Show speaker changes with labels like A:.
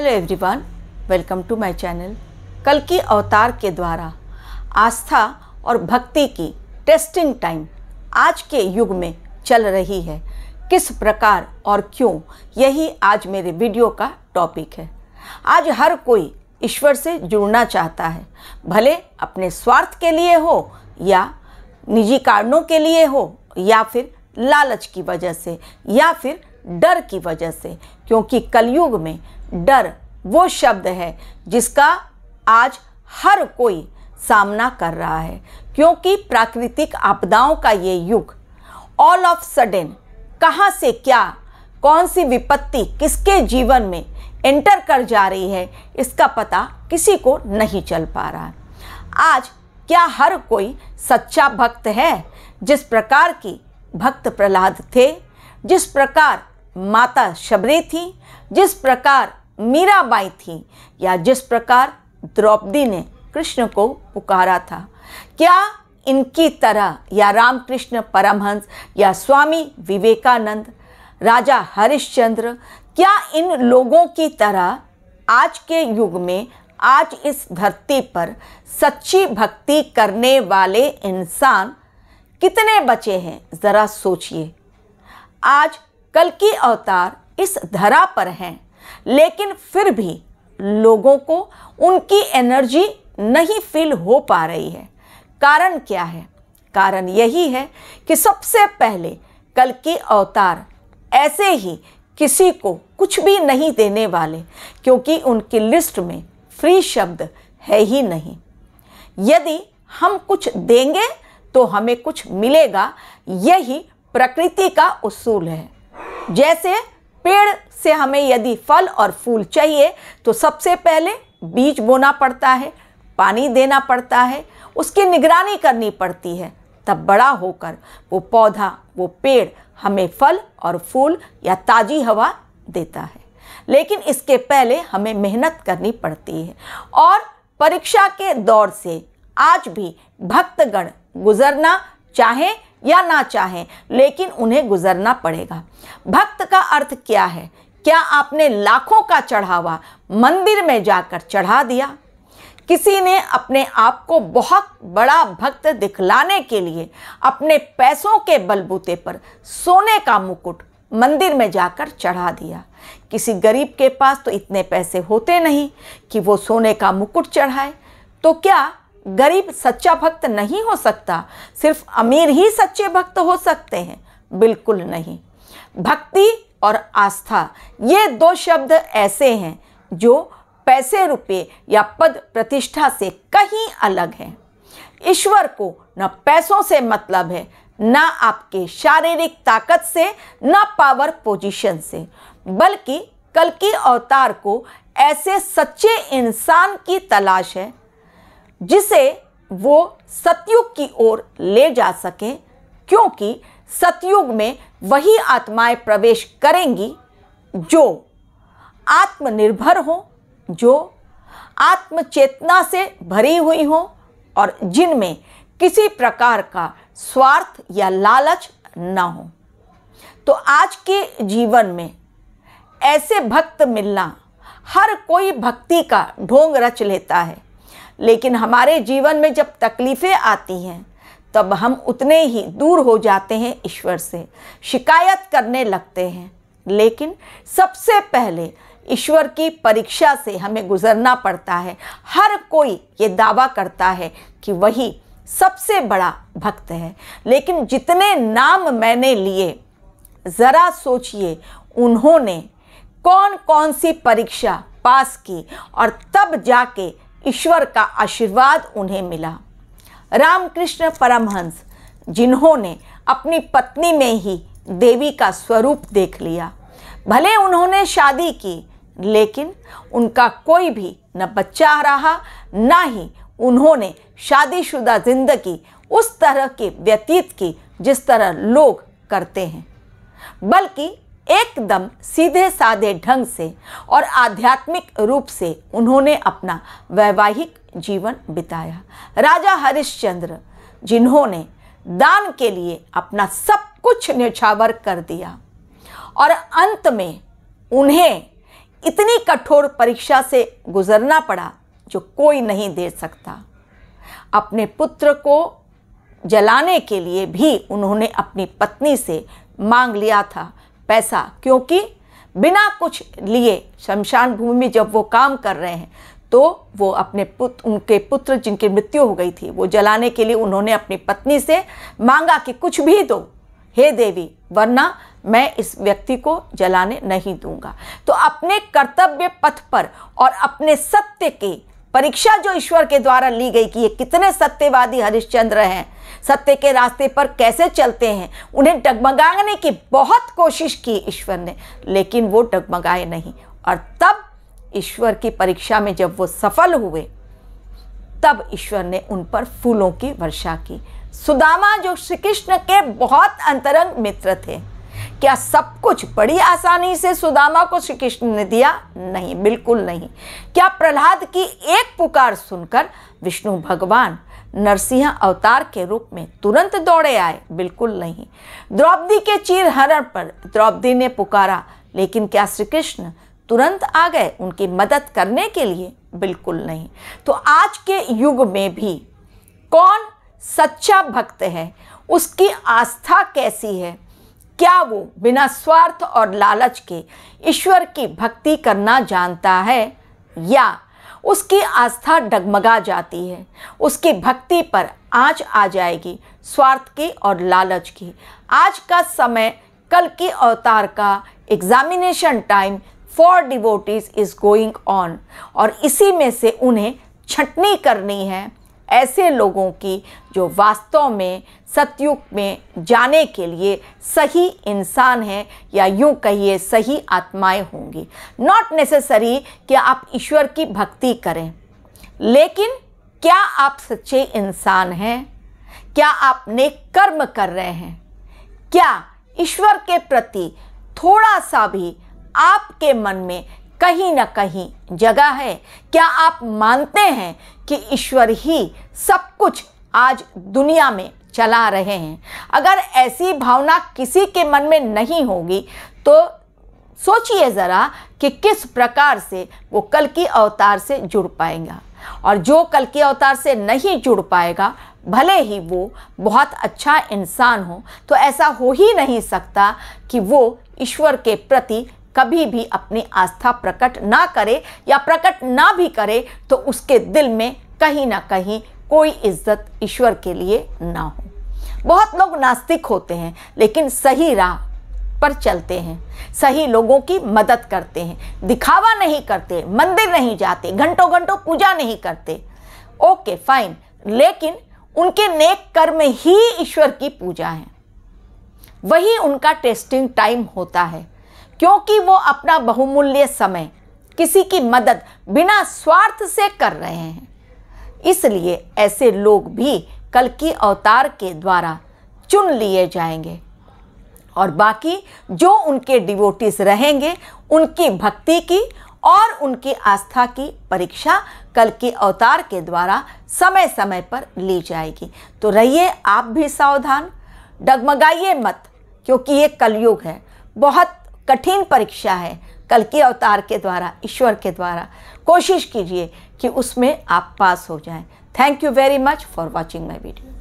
A: Hello everyone welcome to my channel कल की अवतार के द्वारा आस्था और भक्ति की टेस्टिंग टाइम आज के युग में चल रही है किस प्रकार और क्यों यही आज मेरे वीडियो का टॉपिक है आज हर कोई ईश्वर से जुड़ना चाहता है भले अपने स्वार्थ के लिए हो या निजी कारणों के लिए हो या फिर लालच की वजह से या फिर डर की वजह से क्योंकि कलयुग में डर वो शब्द है जिसका आज हर कोई सामना कर रहा है क्योंकि प्राकृतिक आपदाओं का ये युग ऑल ऑफ सडन कहाँ से क्या कौन सी विपत्ति किसके जीवन में एंटर कर जा रही है इसका पता किसी को नहीं चल पा रहा है आज क्या हर कोई सच्चा भक्त है जिस प्रकार की भक्त प्रहलाद थे जिस प्रकार माता शबरी थी जिस प्रकार मीराबाई थी या जिस प्रकार द्रौपदी ने कृष्ण को पुकारा था क्या इनकी तरह या रामकृष्ण परमहंस या स्वामी विवेकानंद राजा हरिश्चंद्र क्या इन लोगों की तरह आज के युग में आज इस धरती पर सच्ची भक्ति करने वाले इंसान कितने बचे हैं ज़रा सोचिए आज कल की अवतार इस धरा पर हैं लेकिन फिर भी लोगों को उनकी एनर्जी नहीं फील हो पा रही है कारण क्या है कारण यही है कि सबसे पहले कल के अवतार ऐसे ही किसी को कुछ भी नहीं देने वाले क्योंकि उनकी लिस्ट में फ्री शब्द है ही नहीं यदि हम कुछ देंगे तो हमें कुछ मिलेगा यही प्रकृति का उसूल है जैसे पेड़ से हमें यदि फल और फूल चाहिए तो सबसे पहले बीज बोना पड़ता है पानी देना पड़ता है उसकी निगरानी करनी पड़ती है तब बड़ा होकर वो पौधा वो पेड़ हमें फल और फूल या ताज़ी हवा देता है लेकिन इसके पहले हमें मेहनत करनी पड़ती है और परीक्षा के दौर से आज भी भक्तगण गुजरना चाहें या ना चाहें लेकिन उन्हें गुजरना पड़ेगा भक्त का अर्थ क्या है क्या आपने लाखों का चढ़ावा मंदिर में जाकर चढ़ा दिया किसी ने अपने आप को बहुत बड़ा भक्त दिखलाने के लिए अपने पैसों के बलबूते पर सोने का मुकुट मंदिर में जाकर चढ़ा दिया किसी गरीब के पास तो इतने पैसे होते नहीं कि वो सोने का मुकुट चढ़ाए तो क्या गरीब सच्चा भक्त नहीं हो सकता सिर्फ अमीर ही सच्चे भक्त हो सकते हैं बिल्कुल नहीं भक्ति और आस्था ये दो शब्द ऐसे हैं जो पैसे रुपए या पद प्रतिष्ठा से कहीं अलग हैं ईश्वर को न पैसों से मतलब है न आपके शारीरिक ताकत से न पावर पोजीशन से बल्कि कल की अवतार को ऐसे सच्चे इंसान की तलाश है जिसे वो सतयुग की ओर ले जा सके क्योंकि सतयुग में वही आत्माएं प्रवेश करेंगी जो आत्मनिर्भर हो जो आत्मचेतना से भरी हुई हो और जिनमें किसी प्रकार का स्वार्थ या लालच न हो तो आज के जीवन में ऐसे भक्त मिलना हर कोई भक्ति का ढोंग रच लेता है लेकिन हमारे जीवन में जब तकलीफ़ें आती हैं तब हम उतने ही दूर हो जाते हैं ईश्वर से शिकायत करने लगते हैं लेकिन सबसे पहले ईश्वर की परीक्षा से हमें गुजरना पड़ता है हर कोई ये दावा करता है कि वही सबसे बड़ा भक्त है लेकिन जितने नाम मैंने लिए ज़रा सोचिए उन्होंने कौन कौन सी परीक्षा पास की और तब जाके ईश्वर का आशीर्वाद उन्हें मिला रामकृष्ण परमहंस जिन्होंने अपनी पत्नी में ही देवी का स्वरूप देख लिया भले उन्होंने शादी की लेकिन उनका कोई भी न बच्चा रहा ना ही उन्होंने शादीशुदा ज़िंदगी उस तरह के व्यतीत की जिस तरह लोग करते हैं बल्कि एकदम सीधे साधे ढंग से और आध्यात्मिक रूप से उन्होंने अपना वैवाहिक जीवन बिताया राजा हरिश्चंद्र जिन्होंने दान के लिए अपना सब कुछ न्यौछावर कर दिया और अंत में उन्हें इतनी कठोर परीक्षा से गुजरना पड़ा जो कोई नहीं दे सकता अपने पुत्र को जलाने के लिए भी उन्होंने अपनी पत्नी से मांग लिया था पैसा क्योंकि बिना कुछ लिए शमशान भूमि में जब वो काम कर रहे हैं तो वो अपने पुत्र उनके पुत्र जिनकी मृत्यु हो गई थी वो जलाने के लिए उन्होंने अपनी पत्नी से मांगा कि कुछ भी दो हे देवी वरना मैं इस व्यक्ति को जलाने नहीं दूंगा तो अपने कर्तव्य पथ पर और अपने सत्य के परीक्षा जो ईश्वर के द्वारा ली गई कि ये कितने सत्यवादी हरिश्चंद्र हैं सत्य के रास्ते पर कैसे चलते हैं उन्हें डगमगाने की बहुत कोशिश की ईश्वर ने लेकिन वो डगमगाए नहीं और तब ईश्वर की परीक्षा में जब वो सफल हुए तब ईश्वर ने उन पर फूलों की वर्षा की सुदामा जो श्री कृष्ण के बहुत अंतरंग मित्र थे क्या सब कुछ बड़ी आसानी से सुदामा को श्री कृष्ण ने दिया नहीं बिल्कुल नहीं क्या प्रहलाद की एक पुकार सुनकर विष्णु भगवान नरसिंह अवतार के रूप में तुरंत दौड़े आए बिल्कुल नहीं द्रौपदी के चीर हरण पर द्रौपदी ने पुकारा लेकिन क्या श्री कृष्ण तुरंत आ गए उनकी मदद करने के लिए बिल्कुल नहीं तो आज के युग में भी कौन सच्चा भक्त है उसकी आस्था कैसी है क्या वो बिना स्वार्थ और लालच के ईश्वर की भक्ति करना जानता है या उसकी आस्था डगमगा जाती है उसकी भक्ति पर आँच आ जाएगी स्वार्थ की और लालच की आज का समय कल के अवतार का examination time for devotees is going on और इसी में से उन्हें छटनी करनी है ऐसे लोगों की जो वास्तव में सतयुग में जाने के लिए सही इंसान हैं या यूं कहिए सही आत्माएं होंगी नॉट नेसेसरी कि आप ईश्वर की भक्ति करें लेकिन क्या आप सच्चे इंसान हैं क्या आप नेक कर्म कर रहे हैं क्या ईश्वर के प्रति थोड़ा सा भी आपके मन में कहीं ना कहीं जगह है क्या आप मानते हैं कि ईश्वर ही सब कुछ आज दुनिया में चला रहे हैं अगर ऐसी भावना किसी के मन में नहीं होगी तो सोचिए ज़रा कि किस प्रकार से वो कल की अवतार से जुड़ पाएगा और जो कल के अवतार से नहीं जुड़ पाएगा भले ही वो बहुत अच्छा इंसान हो तो ऐसा हो ही नहीं सकता कि वो ईश्वर के प्रति कभी भी अपनी आस्था प्रकट ना करे या प्रकट ना भी करे तो उसके दिल में कहीं ना कहीं कोई इज्जत ईश्वर के लिए ना हो बहुत लोग नास्तिक होते हैं लेकिन सही राह पर चलते हैं सही लोगों की मदद करते हैं दिखावा नहीं करते मंदिर नहीं जाते घंटों घंटों पूजा नहीं करते ओके फाइन लेकिन उनके नेक कर्म ही ईश्वर की पूजा है वही उनका टेस्टिंग टाइम होता है क्योंकि वो अपना बहुमूल्य समय किसी की मदद बिना स्वार्थ से कर रहे हैं इसलिए ऐसे लोग भी कल की अवतार के द्वारा चुन लिए जाएंगे और बाकी जो उनके डिवोटिस रहेंगे उनकी भक्ति की और उनकी आस्था की परीक्षा कल के अवतार के द्वारा समय समय पर ली जाएगी तो रहिए आप भी सावधान डगमगाइए मत क्योंकि ये कलयुग है बहुत कठिन परीक्षा है कल के अवतार के द्वारा ईश्वर के द्वारा कोशिश कीजिए कि उसमें आप पास हो जाएं। Thank you very much for watching my video